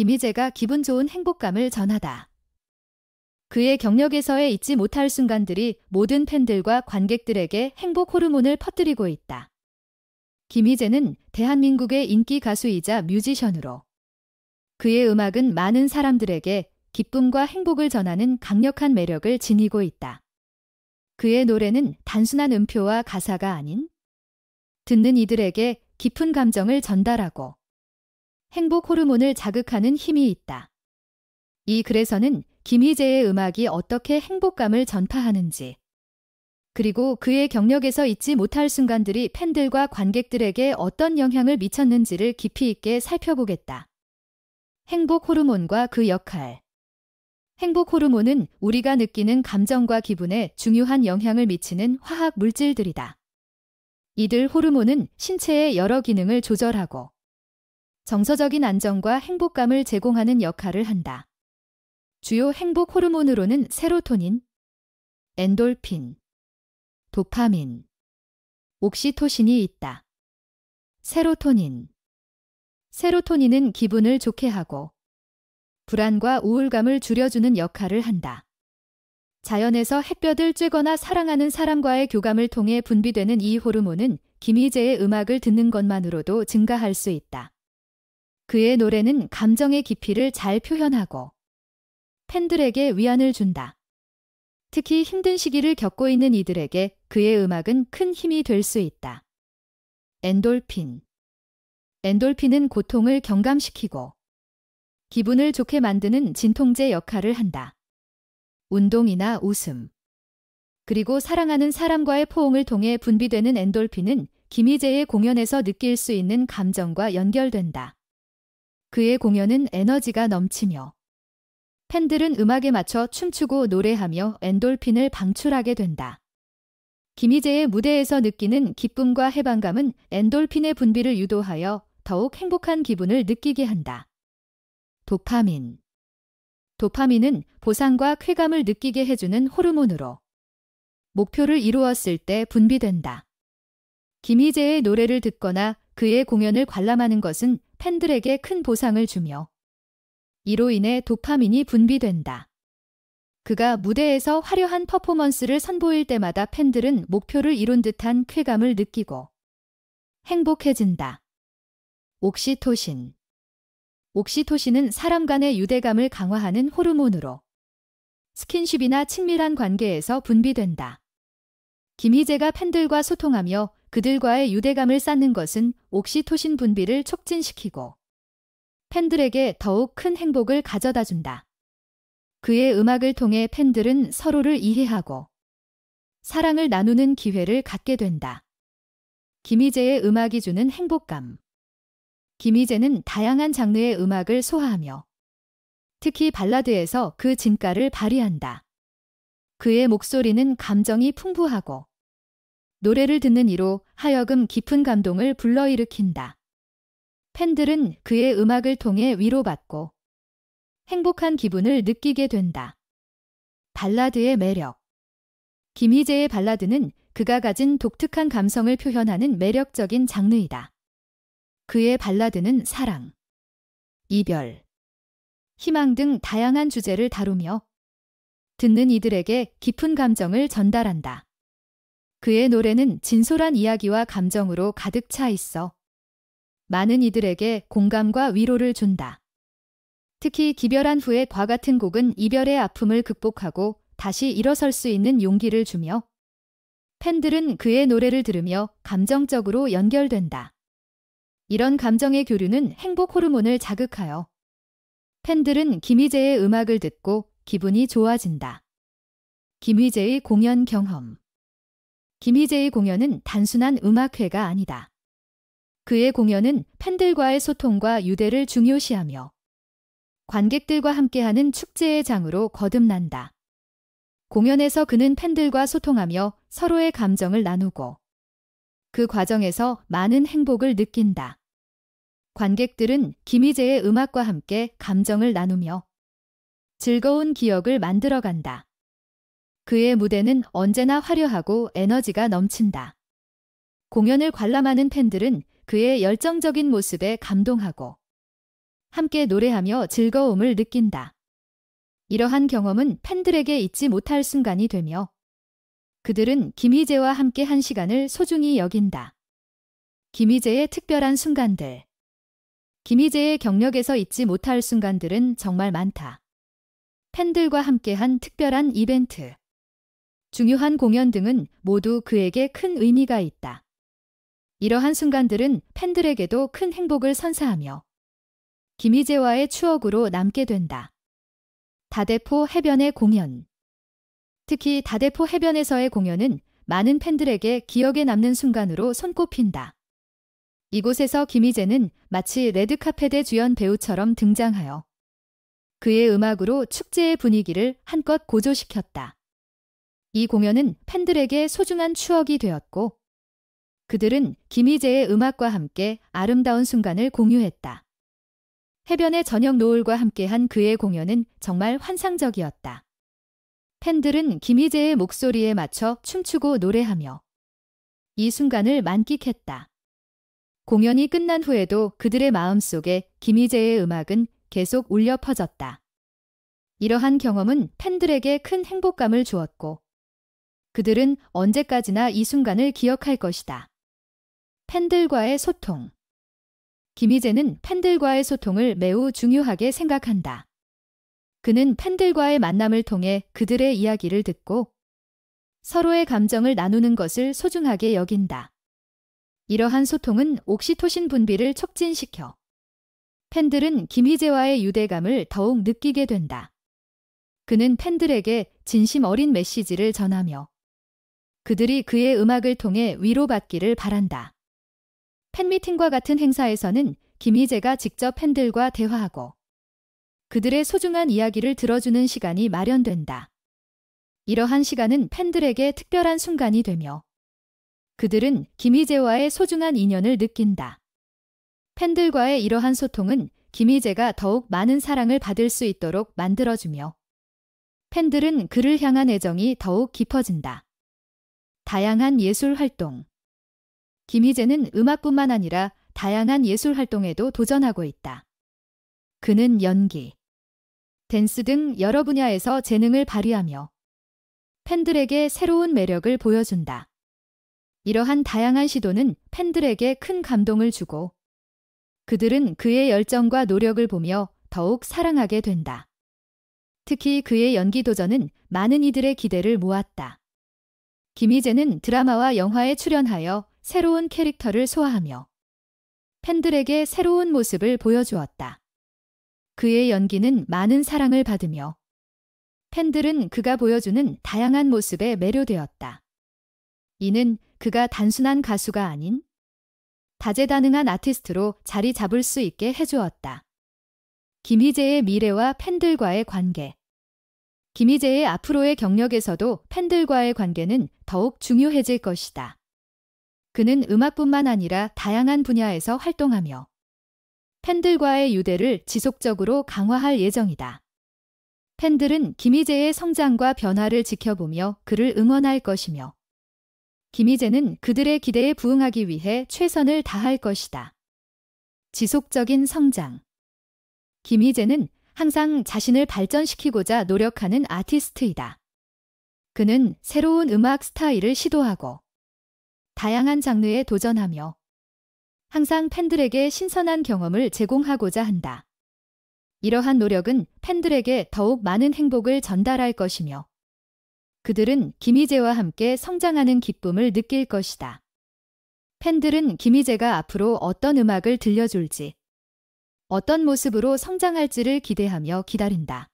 김희재가 기분 좋은 행복감을 전하다. 그의 경력에서의 잊지 못할 순간들이 모든 팬들과 관객들에게 행복 호르몬을 퍼뜨리고 있다. 김희재는 대한민국의 인기 가수이자 뮤지션으로 그의 음악은 많은 사람들에게 기쁨과 행복을 전하는 강력한 매력을 지니고 있다. 그의 노래는 단순한 음표와 가사가 아닌 듣는 이들에게 깊은 감정을 전달하고 행복 호르몬을 자극하는 힘이 있다. 이 글에서는 김희재의 음악이 어떻게 행복감을 전파하는지, 그리고 그의 경력에서 잊지 못할 순간들이 팬들과 관객들에게 어떤 영향을 미쳤는지를 깊이 있게 살펴보겠다. 행복 호르몬과 그 역할. 행복 호르몬은 우리가 느끼는 감정과 기분에 중요한 영향을 미치는 화학 물질들이다. 이들 호르몬은 신체의 여러 기능을 조절하고 정서적인 안정과 행복감을 제공하는 역할을 한다. 주요 행복 호르몬으로는 세로토닌, 엔돌핀, 도파민, 옥시토신이 있다. 세로토닌 세로토닌은 기분을 좋게 하고 불안과 우울감을 줄여주는 역할을 한다. 자연에서 햇볕을 쬐거나 사랑하는 사람과의 교감을 통해 분비되는 이 호르몬은 김희재의 음악을 듣는 것만으로도 증가할 수 있다. 그의 노래는 감정의 깊이를 잘 표현하고 팬들에게 위안을 준다. 특히 힘든 시기를 겪고 있는 이들에게 그의 음악은 큰 힘이 될 수 있다. 엔돌핀 엔돌핀은 고통을 경감시키고 기분을 좋게 만드는 진통제 역할을 한다. 운동이나 웃음 그리고 사랑하는 사람과의 포옹을 통해 분비되는 엔돌핀은 김희재의 공연에서 느낄 수 있는 감정과 연결된다. 그의 공연은 에너지가 넘치며 팬들은 음악에 맞춰 춤추고 노래하며 엔돌핀을 방출하게 된다. 김희재의 무대에서 느끼는 기쁨과 해방감은 엔돌핀의 분비를 유도하여 더욱 행복한 기분을 느끼게 한다. 도파민 도파민은 보상과 쾌감을 느끼게 해주는 호르몬으로 목표를 이루었을 때 분비된다. 김희재의 노래를 듣거나 그의 공연을 관람하는 것은 팬들에게 큰 보상을 주며 이로 인해 도파민이 분비된다. 그가 무대에서 화려한 퍼포먼스를 선보일 때마다 팬들은 목표를 이룬 듯한 쾌감을 느끼고 행복해진다. 옥시토신 옥시토신은 사람 간의 유대감을 강화하는 호르몬으로 스킨십이나 친밀한 관계에서 분비된다. 김희재가 팬들과 소통하며 그들과의 유대감을 쌓는 것은 옥시토신 분비를 촉진시키고 팬들에게 더욱 큰 행복을 가져다 준다. 그의 음악을 통해 팬들은 서로를 이해하고 사랑을 나누는 기회를 갖게 된다. 김희재의 음악이 주는 행복감. 김희재는 다양한 장르의 음악을 소화하며 특히 발라드에서 그 진가를 발휘한다. 그의 목소리는 감정이 풍부하고 노래를 듣는 이로 하여금 깊은 감동을 불러일으킨다. 팬들은 그의 음악을 통해 위로받고 행복한 기분을 느끼게 된다. 발라드의 매력 김희재의 발라드는 그가 가진 독특한 감성을 표현하는 매력적인 장르이다. 그의 발라드는 사랑, 이별, 희망 등 다양한 주제를 다루며 듣는 이들에게 깊은 감정을 전달한다. 그의 노래는 진솔한 이야기와 감정으로 가득 차 있어 많은 이들에게 공감과 위로를 준다. 특히 기별한 후의 과 같은 곡은 이별의 아픔을 극복하고 다시 일어설 수 있는 용기를 주며 팬들은 그의 노래를 들으며 감정적으로 연결된다. 이런 감정의 교류는 행복 호르몬을 자극하여 팬들은 김희재의 음악을 듣고 기분이 좋아진다. 김희재의 공연 경험 김희재의 공연은 단순한 음악회가 아니다. 그의 공연은 팬들과의 소통과 유대를 중요시하며 관객들과 함께하는 축제의 장으로 거듭난다. 공연에서 그는 팬들과 소통하며 서로의 감정을 나누고 그 과정에서 많은 행복을 느낀다. 관객들은 김희재의 음악과 함께 감정을 나누며 즐거운 기억을 만들어간다. 그의 무대는 언제나 화려하고 에너지가 넘친다. 공연을 관람하는 팬들은 그의 열정적인 모습에 감동하고 함께 노래하며 즐거움을 느낀다. 이러한 경험은 팬들에게 잊지 못할 순간이 되며 그들은 김희재와 함께 한 시간을 소중히 여긴다. 김희재의 특별한 순간들. 김희재의 경력에서 잊지 못할 순간들은 정말 많다. 팬들과 함께한 특별한 이벤트. 중요한 공연 등은 모두 그에게 큰 의미가 있다. 이러한 순간들은 팬들에게도 큰 행복을 선사하며 김희재와의 추억으로 남게 된다. 다대포 해변의 공연 특히 다대포 해변에서의 공연은 많은 팬들에게 기억에 남는 순간으로 손꼽힌다. 이곳에서 김희재는 마치 레드카펫의 주연 배우처럼 등장하여 그의 음악으로 축제의 분위기를 한껏 고조시켰다. 이 공연은 팬들에게 소중한 추억이 되었고 그들은 김희재의 음악과 함께 아름다운 순간을 공유했다. 해변의 저녁 노을과 함께한 그의 공연은 정말 환상적이었다. 팬들은 김희재의 목소리에 맞춰 춤추고 노래하며 이 순간을 만끽했다. 공연이 끝난 후에도 그들의 마음속에 김희재의 음악은 계속 울려 퍼졌다. 이러한 경험은 팬들에게 큰 행복감을 주었고 그들은 언제까지나 이 순간을 기억할 것이다. 팬들과의 소통. 김희재는 팬들과의 소통을 매우 중요하게 생각한다. 그는 팬들과의 만남을 통해 그들의 이야기를 듣고 서로의 감정을 나누는 것을 소중하게 여긴다. 이러한 소통은 옥시토신 분비를 촉진시켜 팬들은 김희재와의 유대감을 더욱 느끼게 된다. 그는 팬들에게 진심 어린 메시지를 전하며 그들이 그의 음악을 통해 위로받기를 바란다. 팬미팅과 같은 행사에서는 김희재가 직접 팬들과 대화하고 그들의 소중한 이야기를 들어주는 시간이 마련된다. 이러한 시간은 팬들에게 특별한 순간이 되며 그들은 김희재와의 소중한 인연을 느낀다. 팬들과의 이러한 소통은 김희재가 더욱 많은 사랑을 받을 수 있도록 만들어주며 팬들은 그를 향한 애정이 더욱 깊어진다. 다양한 예술 활동. 김희재는 음악뿐만 아니라 다양한 예술 활동에도 도전하고 있다. 그는 연기, 댄스 등 여러 분야에서 재능을 발휘하며 팬들에게 새로운 매력을 보여준다. 이러한 다양한 시도는 팬들에게 큰 감동을 주고 그들은 그의 열정과 노력을 보며 더욱 사랑하게 된다. 특히 그의 연기 도전은 많은 이들의 기대를 모았다. 김희재는 드라마와 영화에 출연하여 새로운 캐릭터를 소화하며 팬들에게 새로운 모습을 보여주었다. 그의 연기는 많은 사랑을 받으며 팬들은 그가 보여주는 다양한 모습에 매료되었다. 이는 그가 단순한 가수가 아닌 다재다능한 아티스트로 자리 잡을 수 있게 해주었다. 김희재의 미래와 팬들과의 관계 김희재의 앞으로의 경력에서도 팬들과의 관계는 더욱 중요해질 것이다. 그는 음악뿐만 아니라 다양한 분야에서 활동하며 팬들과의 유대를 지속적으로 강화할 예정이다. 팬들은 김희재의 성장과 변화를 지켜보며 그를 응원할 것이며 김희재는 그들의 기대에 부응하기 위해 최선을 다할 것이다. 지속적인 성장 김희재는 항상 자신을 발전시키고자 노력하는 아티스트이다. 그는 새로운 음악 스타일을 시도하고 다양한 장르에 도전하며 항상 팬들에게 신선한 경험을 제공하고자 한다. 이러한 노력은 팬들에게 더욱 많은 행복을 전달할 것이며 그들은 김희재와 함께 성장하는 기쁨을 느낄 것이다. 팬들은 김희재가 앞으로 어떤 음악을 들려줄지 어떤 모습으로 성장할지를 기대하며 기다린다.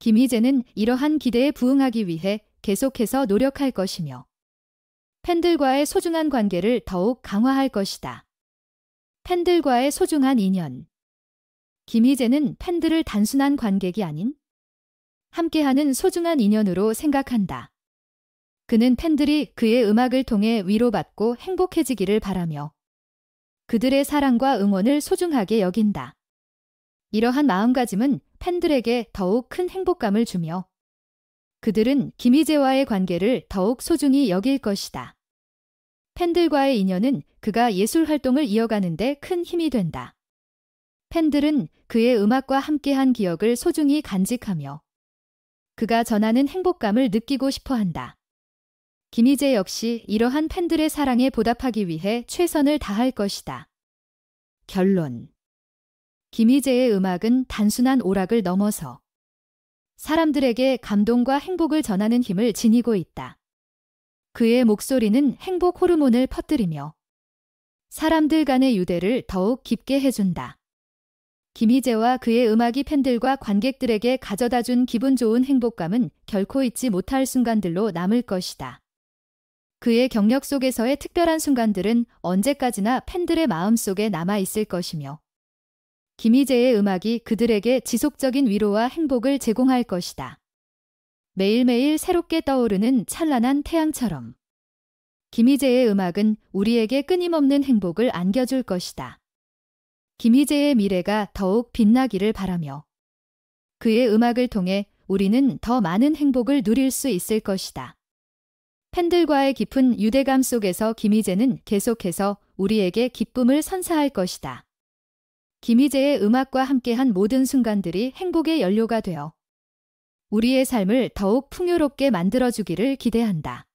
김희재는 이러한 기대에 부응하기 위해 계속해서 노력할 것이며 팬들과의 소중한 관계를 더욱 강화할 것이다. 팬들과의 소중한 인연. 김희재는 팬들을 단순한 관객이 아닌 함께하는 소중한 인연으로 생각한다. 그는 팬들이 그의 음악을 통해 위로받고 행복해지기를 바라며 그들의 사랑과 응원을 소중하게 여긴다. 이러한 마음가짐은 팬들에게 더욱 큰 행복감을 주며 그들은 김희재와의 관계를 더욱 소중히 여길 것이다. 팬들과의 인연은 그가 예술 활동을 이어가는데 큰 힘이 된다. 팬들은 그의 음악과 함께한 기억을 소중히 간직하며 그가 전하는 행복감을 느끼고 싶어 한다. 김희재 역시 이러한 팬들의 사랑에 보답하기 위해 최선을 다할 것이다. 결론 김희재의 음악은 단순한 오락을 넘어서 사람들에게 감동과 행복을 전하는 힘을 지니고 있다. 그의 목소리는 행복 호르몬을 퍼뜨리며 사람들 간의 유대를 더욱 깊게 해준다. 김희재와 그의 음악이 팬들과 관객들에게 가져다 준 기분 좋은 행복감은 결코 잊지 못할 순간들로 남을 것이다. 그의 경력 속에서의 특별한 순간들은 언제까지나 팬들의 마음속에 남아있을 것이며 김희재의 음악이 그들에게 지속적인 위로와 행복을 제공할 것이다. 매일매일 새롭게 떠오르는 찬란한 태양처럼 김희재의 음악은 우리에게 끊임없는 행복을 안겨줄 것이다. 김희재의 미래가 더욱 빛나기를 바라며 그의 음악을 통해 우리는 더 많은 행복을 누릴 수 있을 것이다. 팬들과의 깊은 유대감 속에서 김희재는 계속해서 우리에게 기쁨을 선사할 것이다. 김희재의 음악과 함께한 모든 순간들이 행복의 연료가 되어 우리의 삶을 더욱 풍요롭게 만들어주기를 기대한다.